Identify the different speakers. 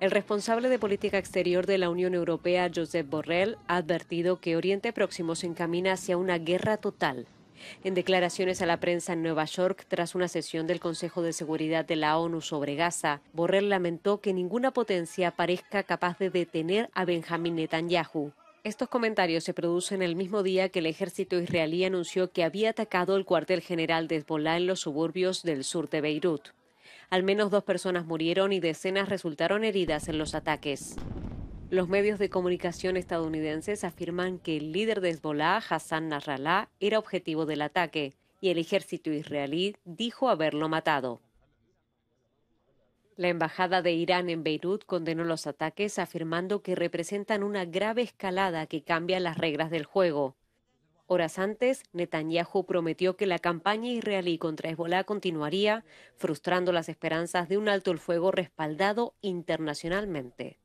Speaker 1: El responsable de política exterior de la Unión Europea, Josep Borrell, ha advertido que Oriente Próximo se encamina hacia una guerra total. En declaraciones a la prensa en Nueva York tras una sesión del Consejo de Seguridad de la ONU sobre Gaza, Borrell lamentó que ninguna potencia parezca capaz de detener a Benjamin Netanyahu. Estos comentarios se producen el mismo día que el ejército israelí anunció que había atacado el cuartel general de Hezbollah en los suburbios del sur de Beirut. Al menos dos personas murieron y decenas resultaron heridas en los ataques. Los medios de comunicación estadounidenses afirman que el líder de Hezbollah, Hassan Nasrallah, era objetivo del ataque y el ejército israelí dijo haberlo matado. La embajada de Irán en Beirut condenó los ataques afirmando que representan una grave escalada que cambia las reglas del juego. Horas antes, Netanyahu prometió que la campaña israelí contra Hezbollah continuaría, frustrando las esperanzas de un alto el fuego respaldado internacionalmente.